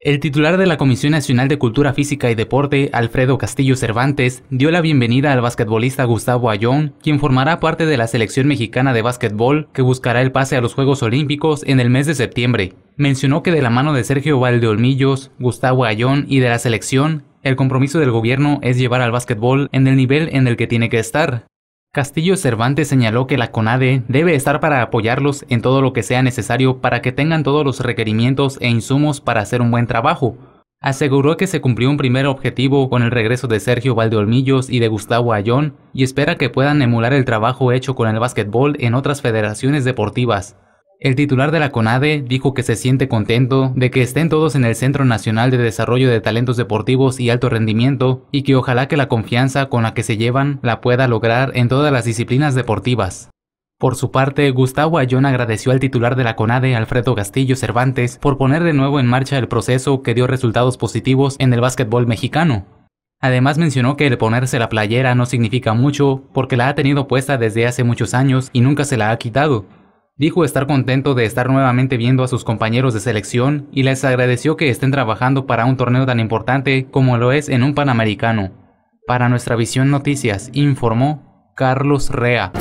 El titular de la Comisión Nacional de Cultura Física y Deporte, Alfredo Castillo Cervantes, dio la bienvenida al basquetbolista Gustavo Ayón, quien formará parte de la selección mexicana de básquetbol que buscará el pase a los Juegos Olímpicos en el mes de septiembre. Mencionó que de la mano de Sergio Olmillos, Gustavo Ayón y de la selección, el compromiso del gobierno es llevar al básquetbol en el nivel en el que tiene que estar, Castillo Cervantes señaló que la CONADE debe estar para apoyarlos en todo lo que sea necesario para que tengan todos los requerimientos e insumos para hacer un buen trabajo. Aseguró que se cumplió un primer objetivo con el regreso de Sergio Valdeolmillos y de Gustavo Ayón y espera que puedan emular el trabajo hecho con el básquetbol en otras federaciones deportivas. El titular de la CONADE dijo que se siente contento de que estén todos en el Centro Nacional de Desarrollo de Talentos Deportivos y Alto Rendimiento y que ojalá que la confianza con la que se llevan la pueda lograr en todas las disciplinas deportivas. Por su parte, Gustavo Ayón agradeció al titular de la CONADE, Alfredo Castillo Cervantes, por poner de nuevo en marcha el proceso que dio resultados positivos en el básquetbol mexicano. Además mencionó que el ponerse la playera no significa mucho porque la ha tenido puesta desde hace muchos años y nunca se la ha quitado, Dijo estar contento de estar nuevamente viendo a sus compañeros de selección y les agradeció que estén trabajando para un torneo tan importante como lo es en un Panamericano. Para nuestra visión noticias informó Carlos Rea.